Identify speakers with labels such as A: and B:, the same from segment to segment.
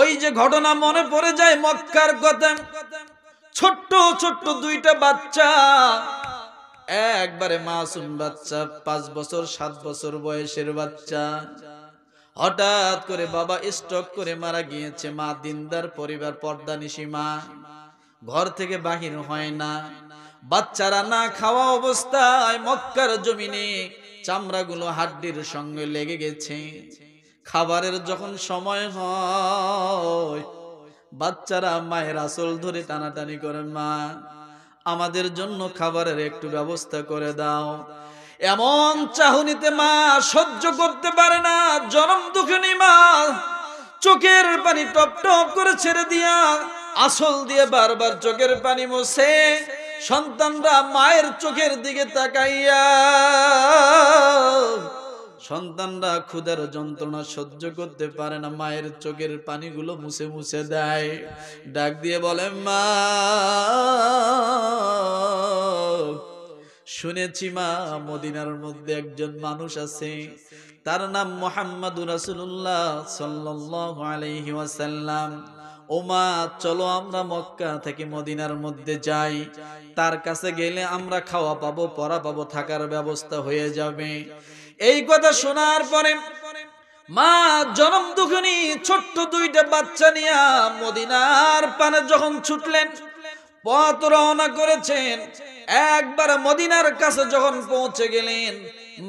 A: ওই যে ঘটনা মনে পড়ে যায় মক্কার কথা ছোট্ট ছোট্ট দুইটা বাচ্চা একবারে মাসুম বাচ্চা পাঁচ বছর সাত বছর বয়সের বাচ্চা হঠাৎ করে বাবা স্টক করে মারা গিয়েছে মা দিনদার পরিবার পর্দা নিশিমা ঘর থেকে বাহির হয় না বাচ্চারা না খাওয়া অবস্থায় মক্কার জমিনে চামড়াগুলো হাড্ডির সঙ্গে লেগে গেছে খাবারের যখন সময় হয় বাচ্চারা মায়ের আসল ধরে টানাটানি করেন মা আমাদের জন্য খাবারের একটু ব্যবস্থা করে দাও এমন চাহনিতে মা সহ্য করতে পারে না জনম দুঃখিনী মা চোখের পানি টপ টপ করে ছেড়ে দিয়া আসল দিয়ে বারবার চোখের পানি মোছে সন্তানরা মায়ের চোখের দিকে তাকাইয়া সন্তানরা ক্ষুধার যন্ত্রণা সহ্য করতে পারে না মায়ের চোখের পানিগুলো মুছে মুছে দেয় ডাক দিয়ে বলে মা শুনেছি মা মদিনার মধ্যে একজন মানুষ আছে তার নাম মোহাম্মদ রাসুল্লাহ সাল্লাহ আলহি ওমা চলো আমরা মক্কা থেকে মদিনার মধ্যে যাই তার কাছে গেলে আমরা খাওয়া পাবো পরা পাবো থাকার ব্যবস্থা হয়ে যাবে এই কথা শোনার পরে মা জনম দুখনি ছোট্ট দুইটা বাচ্চা নিয়া মদিনার পানে যখন ছুটলেন পথ রওনা করেছেন একবার মদিনার কাছে যখন পৌঁছে গেলেন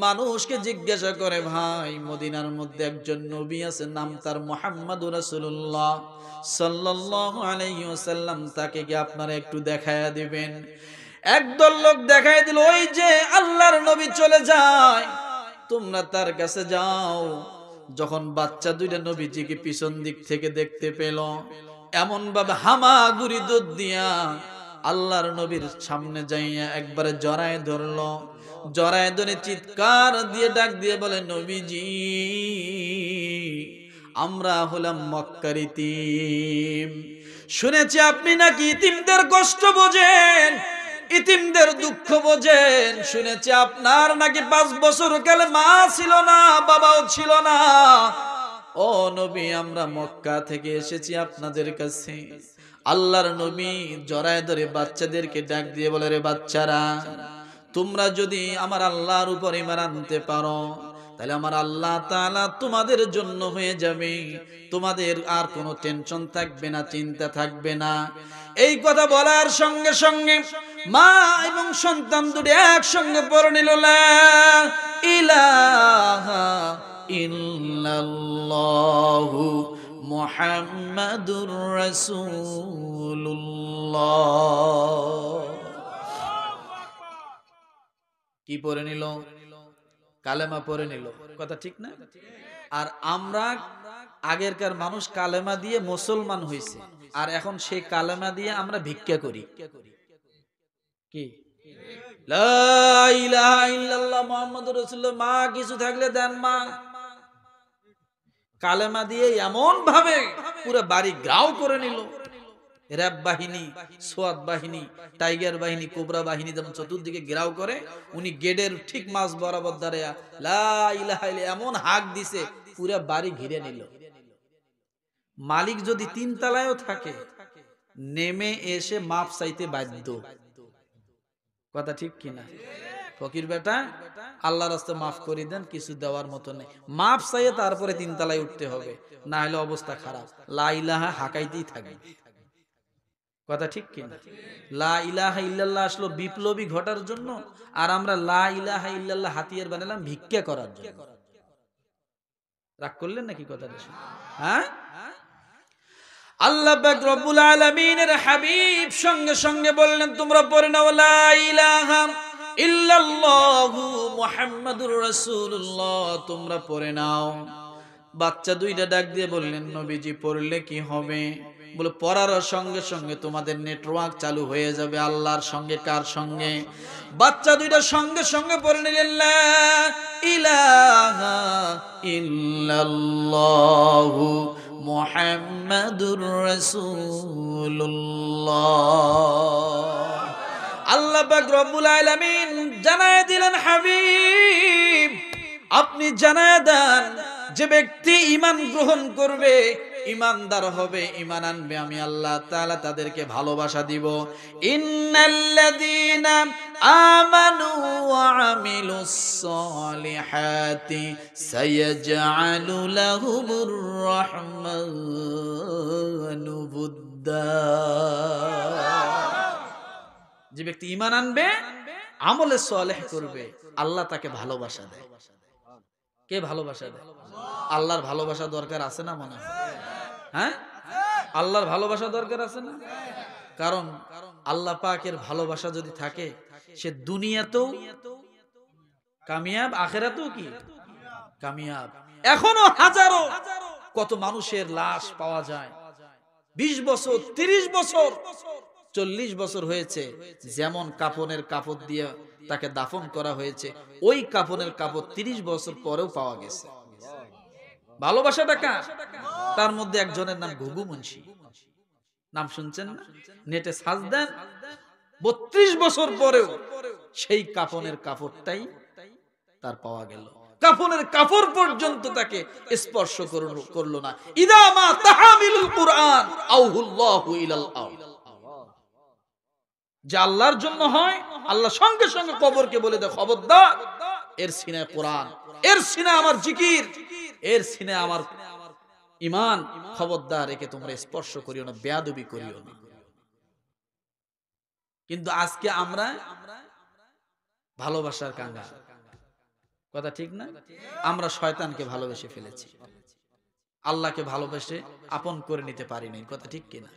A: মানুষকে জিজ্ঞাসা করে ভাই মদিনার মধ্যে একজন নবী আছে নাম তার মোহাম্মদ রাসুল্লাহ সাল্লাম তাকে কি আপনারা একটু দেখাইয়া দিবেন একদল লোক দেখাই দিল ওই যে আল্লাহর নবী চলে যায় তোমরা তার কাছে যাও যখন বাচ্চা দুইটা নবীজিকে পিছন দিক থেকে দেখতে পেল এমন ভাবে হামাগুড়ি দুধ দিয়া আল্লাহর নবীর সামনে যাইয়া একবারে জড়ায় ধরল জড়ায় ধরে চিৎকার দিয়ে ডাক দিয়ে বলে নবীজি আমরা হলাম মক্কারি তিম শুনেছি আপনি নাকি ইতিমদের কষ্ট বোঝেন ইতিমদের দুঃখ বোঝেন শুনেছি আপনার নাকি পাঁচ বছর কালে মা ছিল না বাবাও ছিল না ও নবী আমরা মক্কা থেকে এসেছি আপনাদের কাছে আল্লাহর নবী জরায় ধরে বাচ্চাদেরকে ডাক দিয়ে বলে রে বাচ্চারা তোমরা যদি আমার আল্লাহর উপর ইমান আনতে পারো তাহলে আমার আল্লাহ তালা তোমাদের জন্য হয়ে যাবে তোমাদের আর কোনো টেনশন থাকবে না চিন্তা থাকবে না এই কথা বলার সঙ্গে সঙ্গে মা এবং সন্তান দুটি একসঙ্গে পড়ে নিল ইলাহা ইল্লাল্লাহু মুহাম্মাদুর কি পড়ে নিল কালেমা পরে নিল কথা ঠিক না আর আমরা আগেরকার মানুষ কালেমা দিয়ে মুসলমান হয়েছে আর এখন সেই কালেমা দিয়ে আমরা ভিক্ষা করি কি মা কিছু থাকলে দেন মা কালেমা দিয়ে এমন ভাবে পুরো বাড়ি গ্রাও করে নিল র্যাব বাহিনী সোয়াদ বাহিনী টাইগার বাহিনী কোবরা বাহিনী যেমন চতুর্দিকে গেরাও করে উনি গেটের ঠিক মাছ বরাবর দাঁড়িয়ে এমন হাক দিছে পুরো বাড়ি ঘিরে নিল মালিক যদি তিন তালায়ও থাকে নেমে এসে মাপ চাইতে বাধ্য কথা ঠিক কিনা ফকির বেটা আল্লাহ রাস্তা মাফ করে দেন কিছু দেওয়ার মতো নেই মাফ চাইয়ে তারপরে তিন তালায় উঠতে হবে না হলে অবস্থা খারাপ লাইলাহা হাকাইতেই থাকে কথা ঠিক কি লা ইলাহা ইল্লাল্লাহ আসলো বিপ্লবী ঘটার জন্য আর আমরা লা ইলাহা ইল্লাল্লাহ হাতিয়ার বানালাম ভিক্ষা করার জন্য রাগ করলেন নাকি কথাটা হ্যাঁ আল্লাহ পাক রব্বুল আলামিনের হাবিব সঙ্গে সঙ্গে বললেন তোমরা পড়ে নাও লা ইলাহা ইল্লাল্লাহ মুহাম্মাদুর রাসূলুল্লাহ তোমরা পড়ে নাও বাচ্চা দুইটা ডাক দিয়ে বললেন নবীজি পড়লে কি হবে বলে পড়ার সঙ্গে সঙ্গে তোমাদের নেটওয়ার্ক চালু হয়ে যাবে আল্লাহর সঙ্গে কার সঙ্গে বাচ্চা দুইটা সঙ্গে সঙ্গে পড়ে নিলেন ইলাহা আল্লাহ রবুল আলমিন জানায় দিলেন হাবিব আপনি জানায় দেন যে ব্যক্তি ইমান গ্রহণ করবে ইমানদার হবে ইমান আনবে আমি আল্লাহ তাআলা তাদেরকে ভালোবাসা দিব ইন্নাল্লাযীনা আমানু ওয়া আমিলুস সলিহাতি সায়াজআলু লাহুমুর রাহমানু যে ব্যক্তি ইমান আনবে আমলে সলেহ করবে আল্লাহ তাকে ভালোবাসা দেয় কে ভালোবাসা দেয় আল্লাহর ভালোবাসা দরকার আছে না মনে হয় হ্যাঁ আল্লাহর ভালোবাসা দরকার আছে না কারণ আল্লাহ পাকের ভালোবাসা যদি থাকে সে দুনিয়াতেও কামিয়াব আখেরাতেও কি কামিয়াব এখনো হাজারো কত মানুষের লাশ পাওয়া যায় বিশ বছর ৩০ বছর চল্লিশ বছর হয়েছে যেমন কাপনের কাপড় দিয়ে তাকে দাফন করা হয়েছে ওই কাপনের কাপড় ৩০ বছর পরেও পাওয়া গেছে ভালোবাসাটা কার তার মধ্যে একজনের নাম ঘুঘু মুন্সি নাম শুনছেন না নেটে সাজ দেন বত্রিশ বছর পরেও সেই কাফনের কাপড়টাই তার পাওয়া গেল কাফনের কাপড় পর্যন্ত তাকে স্পর্শ করলো না ইদা মা কুরআন আউহুল্লাহু ইলাল যা আল্লাহর জন্য হয় আল্লাহ সঙ্গে সঙ্গে কবরকে বলে দেয় খবরদার এর সিনে কোরআন এর সিনে আমার জিকির এর সিনে আমার ইমান খবরদার একে তোমরা স্পর্শ করিও না বেয়াদবি করিও না কিন্তু আজকে আমরা ভালোবাসার কাঙ্গা কথা ঠিক না আমরা শয়তানকে ভালোবেসে ফেলেছি আল্লাহকে ভালোবেসে আপন করে নিতে পারি নাই কথা ঠিক কিনা